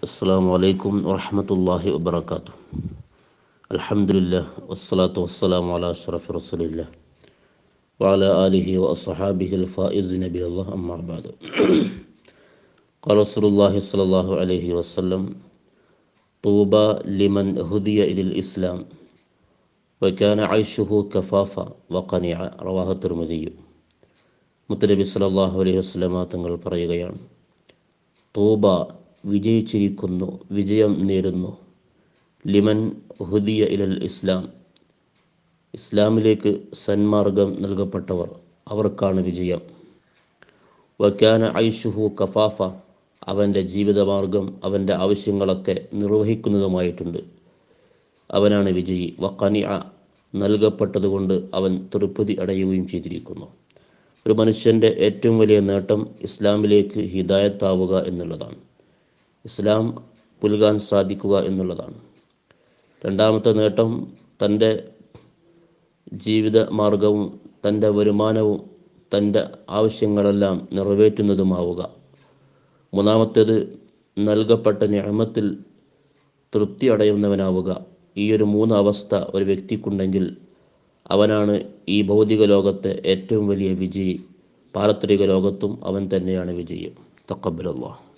السلام عليكم ورحمة الله وبركاته الحمد لله والصلاة والسلام على أشرف رسول الله وعلى آله وأصحابه الفائزين به الله أما بعد قال رسول الله صلى الله عليه وسلم طوبى لمن هدي إلى الإسلام وكان عيشه كفافا وقنيعا رواه الترمذي മുത്തനബി സലാഹു അലൈഹി വസ്ലമ തങ്ങൾ പറയുകയാണ് طوبى വിജയിച്ചിരിക്കുന്നു വിജയം നേരുന്നു ലിമൻ ഹുദിയ ഇലൽ ഇസ്ലാം ഇസ്ലാമിലേക്ക് സന്മാർഗം നൽകപ്പെട്ടവർ അവർക്കാണ് വിജയം വക്കാന ഐഷുഹു കഫാഫ അവൻ്റെ ജീവിതമാർഗം അവൻ്റെ ആവശ്യങ്ങളൊക്കെ നിർവഹിക്കുന്നതുമായിട്ടുണ്ട് അവനാണ് വിജയി വക്കനി നൽകപ്പെട്ടതുകൊണ്ട് അവൻ തൃപ്തി അടയുകയും ചെയ്തിരിക്കുന്നു ഒരു മനുഷ്യൻ്റെ ഏറ്റവും വലിയ നേട്ടം ഇസ്ലാമിലേക്ക് ഹിദായത്താവുക എന്നുള്ളതാണ് ഇസ്ലാം പുൽകാൻ സാധിക്കുക എന്നുള്ളതാണ് രണ്ടാമത്തെ നേട്ടം തൻ്റെ ജീവിത മാർഗവും തൻ്റെ വരുമാനവും തൻ്റെ ആവശ്യങ്ങളെല്ലാം നിറവേറ്റുന്നതുമാവുക മൂന്നാമത്തേത് നൽകപ്പെട്ട ഞാമത്തിൽ തൃപ്തി അടയുന്നവനാവുക ഈ ഒരു മൂന്ന് അവസ്ഥ ഒരു വ്യക്തിക്കുണ്ടെങ്കിൽ അവനാണ് ഈ ഭൗതിക ലോകത്തെ ഏറ്റവും വലിയ വിജയി പാരത്രിക ലോകത്തും അവൻ തന്നെയാണ് വിജയി തക്കബിലല്ലാഹ്